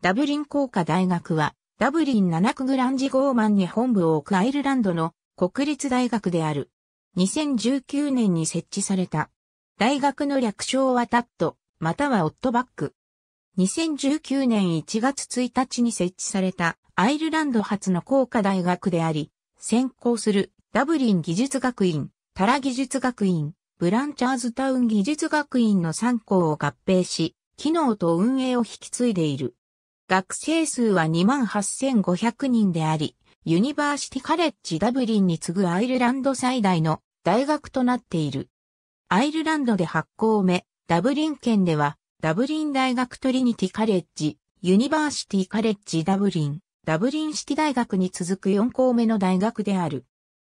ダブリン工科大学は、ダブリン7区グランジゴーマンに本部を置くアイルランドの国立大学である。2019年に設置された。大学の略称はタット、またはオットバック。2019年1月1日に設置されたアイルランド初の工科大学であり、専攻するダブリン技術学院、タラ技術学院、ブランチャーズタウン技術学院の3校を合併し、機能と運営を引き継いでいる。学生数は28,500人であり、ユニバーシティカレッジダブリンに次ぐアイルランド最大の大学となっている。アイルランドで8校目、ダブリン県では、ダブリン大学トリニティカレッジ、ユニバーシティカレッジダブリン、ダブリンシティ大学に続く4校目の大学である。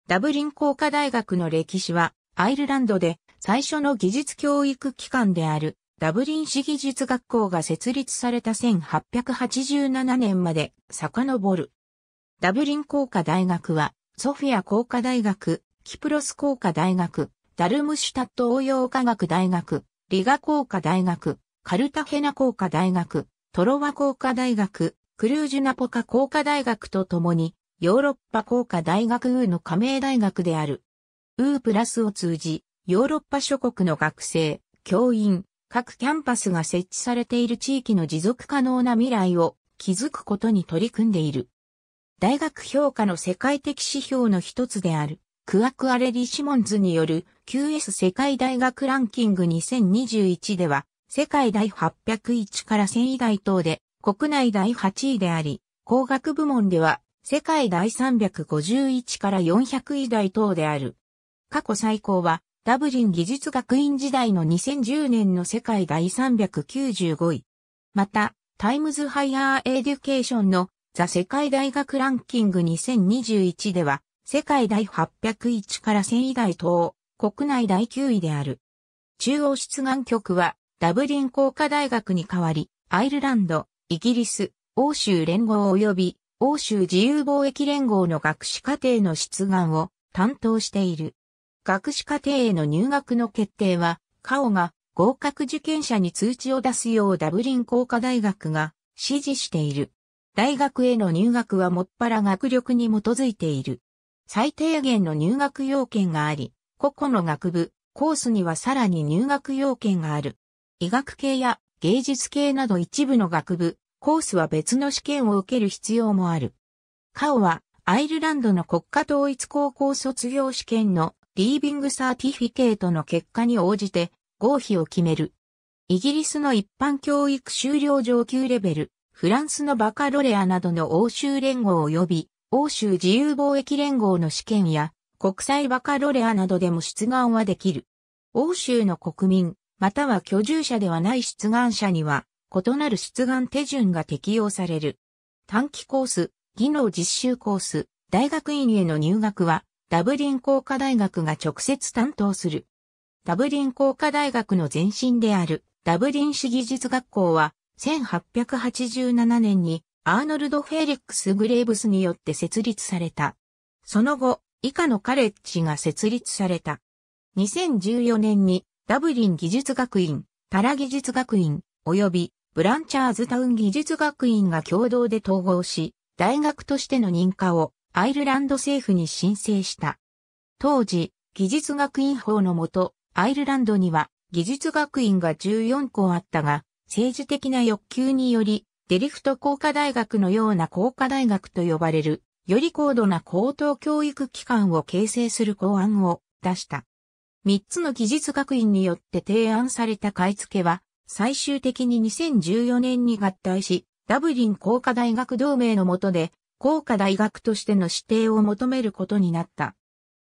ダブリン工科大学の歴史は、アイルランドで最初の技術教育機関であるダブリン市技術学校が設立された1887年まで遡る。ダブリン工科大学は、ソフィア工科大学、キプロス工科大学、ダルムシュタット応用科学大学、リガ工科大学、カルタヘナ工科大学、トロワ工科大学、クルージュナポカ工科大学とともに、ヨーロッパ工科大学ーの加盟大学である。ープラスを通じ、ヨーロッパ諸国の学生、教員、各キャンパスが設置されている地域の持続可能な未来を築くことに取り組んでいる。大学評価の世界的指標の一つである、クアクアレリ・シモンズによる QS 世界大学ランキング2021では、世界第801から1000位台等で、国内第8位であり、工学部門では、世界第351から400位台等である。過去最高は、ダブリン技術学院時代の2010年の世界第395位。また、タイムズハイヤーエデュケーションのザ世界大学ランキング2021では、世界第801から1000位台等、国内第9位である。中央出願局は、ダブリン工科大学に代わり、アイルランド、イギリス、欧州連合及び、欧州自由貿易連合の学士課程の出願を担当している。学士課程への入学の決定は、カオが合格受験者に通知を出すようダブリン工科大学が指示している。大学への入学はもっぱら学力に基づいている。最低限の入学要件があり、個々の学部、コースにはさらに入学要件がある。医学系や芸術系など一部の学部、コースは別の試験を受ける必要もある。カオはアイルランドの国家統一高校卒業試験のリービングサーティフィケートの結果に応じて合否を決める。イギリスの一般教育修了上級レベル、フランスのバカロレアなどの欧州連合及び欧州自由貿易連合の試験や国際バカロレアなどでも出願はできる。欧州の国民、または居住者ではない出願者には異なる出願手順が適用される。短期コース、技能実習コース、大学院への入学はダブリン工科大学が直接担当する。ダブリン工科大学の前身であるダブリン市技術学校は1887年にアーノルド・フェリックス・グレーブスによって設立された。その後、以下のカレッジが設立された。2014年にダブリン技術学院、パラ技術学院、及びブランチャーズタウン技術学院が共同で統合し、大学としての認可をアイルランド政府に申請した。当時、技術学院法のもと、アイルランドには技術学院が14校あったが、政治的な欲求により、デリフト工科大学のような工科大学と呼ばれる、より高度な高等教育機関を形成する公案を出した。3つの技術学院によって提案された買い付けは、最終的に2014年に合体し、ダブリン工科大学同盟の下で工科大学としての指定を求めることになった。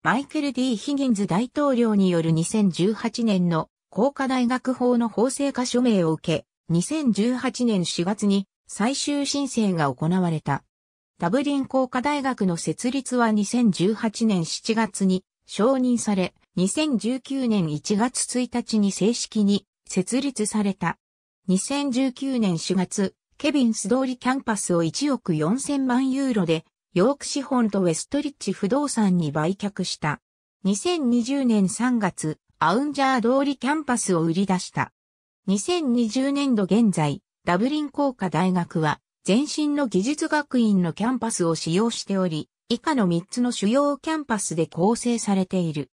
マイケル・ D・ ヒギンズ大統領による2018年の工科大学法の法制化署名を受け、2018年4月に最終申請が行われた。ダブリン工科大学の設立は2018年7月に承認され、2019年1月1日に正式に設立された。2019年4月、ケビンス通りキャンパスを1億4000万ユーロで、ヨーク資本とウェストリッチ不動産に売却した。2020年3月、アウンジャー通りキャンパスを売り出した。2020年度現在、ダブリン工科大学は、前身の技術学院のキャンパスを使用しており、以下の3つの主要キャンパスで構成されている。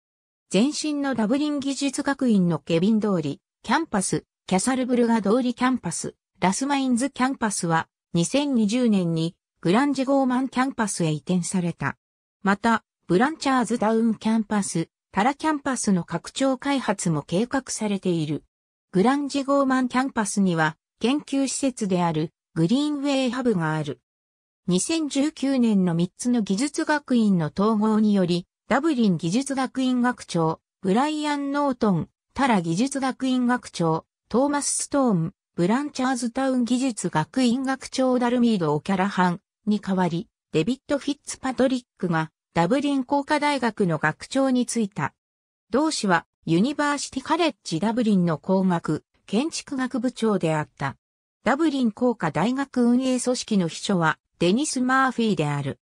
前身のダブリン技術学院のケビン通り、キャンパス、キャサルブルガ通りキャンパス、ラスマインズキャンパスは2020年にグランジゴーマンキャンパスへ移転された。また、ブランチャーズダウンキャンパス、タラキャンパスの拡張開発も計画されている。グランジゴーマンキャンパスには研究施設であるグリーンウェイハブがある。2019年の3つの技術学院の統合により、ダブリン技術学院学長、ブライアン・ノートン、タラ技術学院学長、トーマス・ストーン、ブランチャーズタウン技術学院学長ダルミード・オキャラハンに代わり、デビッド・フィッツパトリックがダブリン工科大学の学長に就いた。同氏はユニバーシティカレッジダブリンの工学、建築学部長であった。ダブリン工科大学運営組織の秘書はデニス・マーフィーである。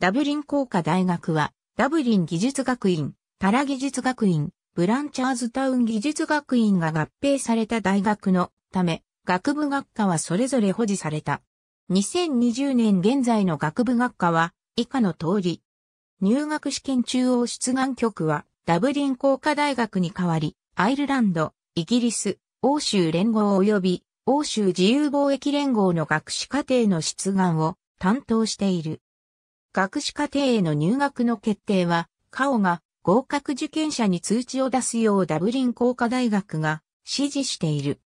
ダブリン工科大学はダブリン技術学院、タラ技術学院、ブランチャーズタウン技術学院が合併された大学のため学部学科はそれぞれ保持された。2020年現在の学部学科は以下の通り。入学試験中央出願局はダブリン工科大学に代わり、アイルランド、イギリス、欧州連合及び欧州自由貿易連合の学士課程の出願を担当している。学士課程への入学の決定は、カオが合格受験者に通知を出すようダブリン工科大学が指示している。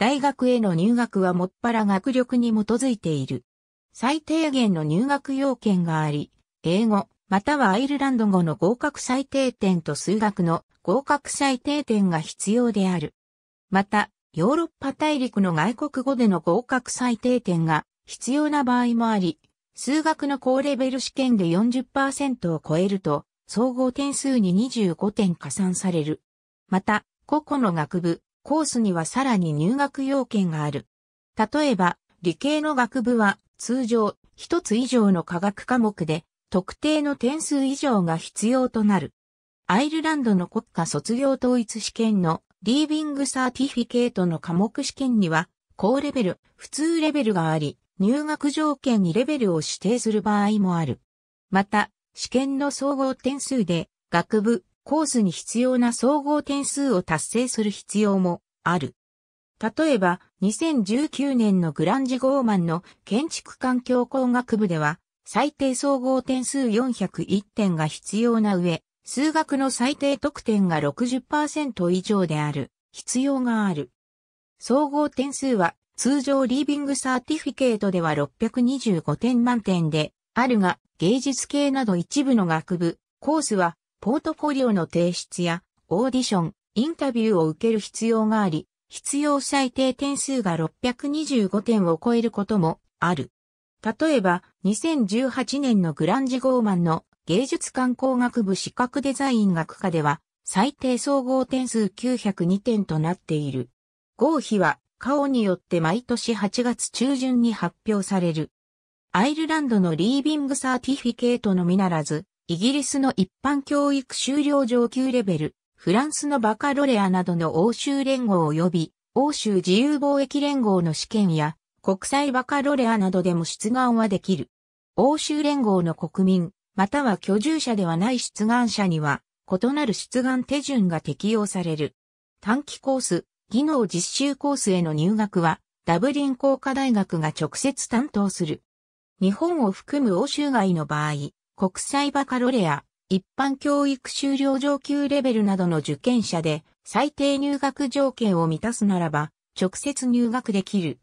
大学への入学はもっぱら学力に基づいている。最低限の入学要件があり、英語、またはアイルランド語の合格最低点と数学の合格最低点が必要である。また、ヨーロッパ大陸の外国語での合格最低点が必要な場合もあり、数学の高レベル試験で40%を超えると、総合点数に25点加算される。また、個々の学部、コースにはさらに入学要件がある。例えば、理系の学部は通常一つ以上の科学科目で特定の点数以上が必要となる。アイルランドの国家卒業統一試験のリービングサーティフィケートの科目試験には高レベル、普通レベルがあり、入学条件にレベルを指定する場合もある。また、試験の総合点数で学部、コースに必要な総合点数を達成する必要もある。例えば、2019年のグランジ・ゴーマンの建築環境工学部では、最低総合点数401点が必要な上、数学の最低得点が60%以上である、必要がある。総合点数は、通常リービングサーティフィケートでは625点満点で、あるが、芸術系など一部の学部、コースはポートフォリオの提出や、オーディション、インタビューを受ける必要があり、必要最低点数が625点を超えることもある。例えば、2018年のグランジ・ゴーマンの芸術観光学部資格デザイン学科では、最低総合点数902点となっている。合否は、顔によって毎年8月中旬に発表される。アイルランドのリービングサーティフィケートのみならず、イギリスの一般教育修了上級レベル、フランスのバカロレアなどの欧州連合及び欧州自由貿易連合の試験や国際バカロレアなどでも出願はできる。欧州連合の国民、または居住者ではない出願者には異なる出願手順が適用される。短期コース、技能実習コースへの入学はダブリン工科大学が直接担当する。日本を含む欧州外の場合、国際バカロレア、一般教育修了上級レベルなどの受験者で最低入学条件を満たすならば直接入学できる。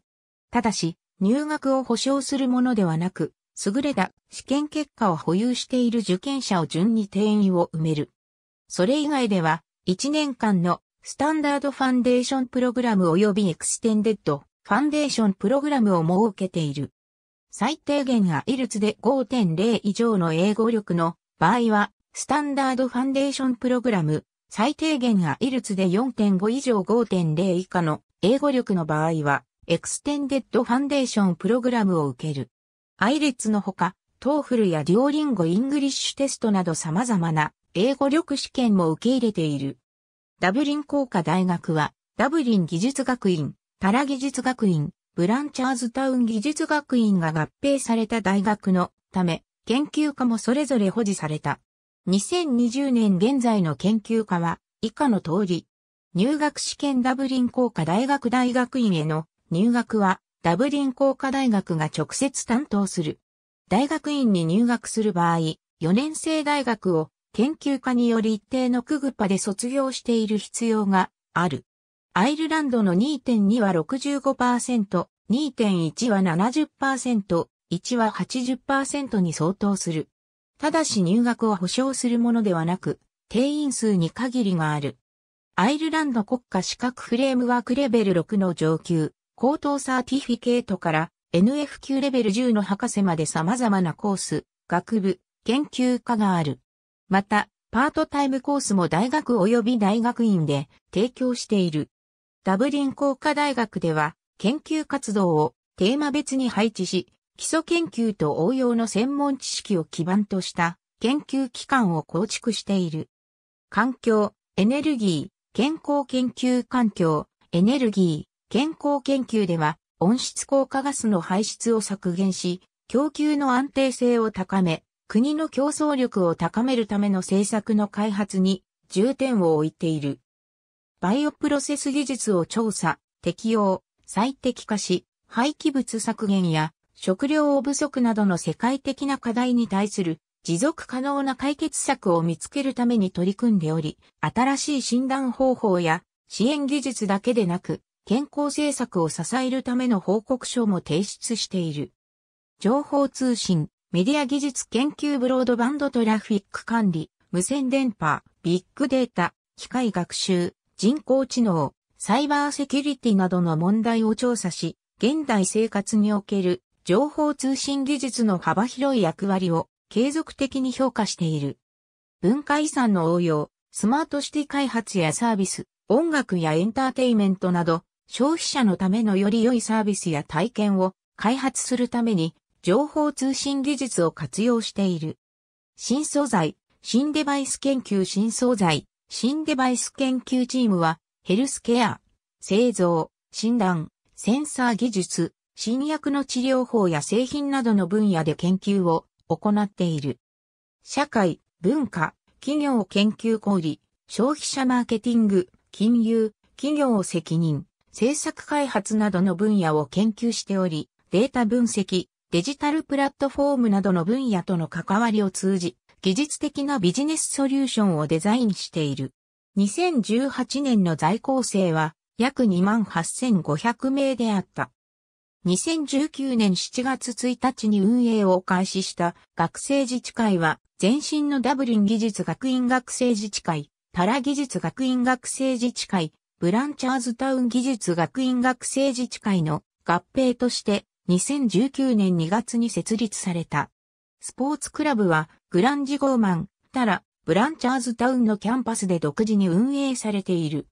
ただし、入学を保証するものではなく、優れた試験結果を保有している受験者を順に定員を埋める。それ以外では、1年間のスタンダードファンデーションプログラム及びエクステンデッドファンデーションプログラムを設けている。最低限アイルツで5.0以上の英語力の場合は、スタンダードファンデーションプログラム、最低限アイルツで4.5以上5.0以下の英語力の場合は、エクステンデッドファンデーションプログラムを受ける。アイレッツのほか、トーフルやデュオリンゴイングリッシュテストなど様々な英語力試験も受け入れている。ダブリン工科大学は、ダブリン技術学院、タラ技術学院、ブランチャーズタウン技術学院が合併された大学のため、研究科もそれぞれ保持された。2020年現在の研究科は、以下の通り。入学試験ダブリン工科大学大学院への入学は、ダブリン工科大学が直接担当する。大学院に入学する場合、4年生大学を研究科により一定のクグパで卒業している必要がある。アイルランドの2.2は65%、2.1は70%、1は80%に相当する。ただし入学を保障するものではなく、定員数に限りがある。アイルランド国家資格フレームワークレベル6の上級、高等サーティフィケートから NFQ レベル10の博士まで様々なコース、学部、研究科がある。また、パートタイムコースも大学及び大学院で提供している。ダブリン工科大学では、研究活動をテーマ別に配置し、基礎研究と応用の専門知識を基盤とした研究機関を構築している。環境、エネルギー、健康研究環境、エネルギー、健康研究では、温室効果ガスの排出を削減し、供給の安定性を高め、国の競争力を高めるための政策の開発に重点を置いている。バイオプロセス技術を調査、適用、最適化し、廃棄物削減や食料不足などの世界的な課題に対する持続可能な解決策を見つけるために取り組んでおり、新しい診断方法や支援技術だけでなく、健康政策を支えるための報告書も提出している。情報通信、メディア技術研究ブロードバンドトラフィック管理、無線電波、ビッグデータ、機械学習、人工知能、サイバーセキュリティなどの問題を調査し、現代生活における情報通信技術の幅広い役割を継続的に評価している。文化遺産の応用、スマートシティ開発やサービス、音楽やエンターテイメントなど、消費者のためのより良いサービスや体験を開発するために、情報通信技術を活用している。新素材、新デバイス研究新素材、新デバイス研究チームは、ヘルスケア、製造、診断、センサー技術、新薬の治療法や製品などの分野で研究を行っている。社会、文化、企業研究小売、消費者マーケティング、金融、企業責任、政策開発などの分野を研究しており、データ分析、デジタルプラットフォームなどの分野との関わりを通じ、技術的なビジネスソリューションをデザインしている。2018年の在校生は約28,500名であった。2019年7月1日に運営を開始した学生自治会は、前身のダブリン技術学院学生自治会、タラ技術学院学生自治会、ブランチャーズタウン技術学院学生自治会の合併として2019年2月に設立された。スポーツクラブはグランジゴーマン、タラ、ブランチャーズタウンのキャンパスで独自に運営されている。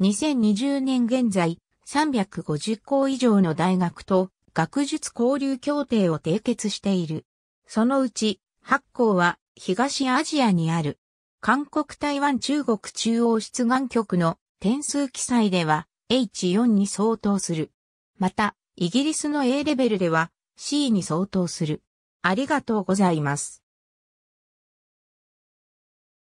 2020年現在、350校以上の大学と学術交流協定を締結している。そのうち8校は東アジアにある。韓国台湾中国中央出願局の点数記載では H4 に相当する。また、イギリスの A レベルでは C に相当する。ありがとうございます。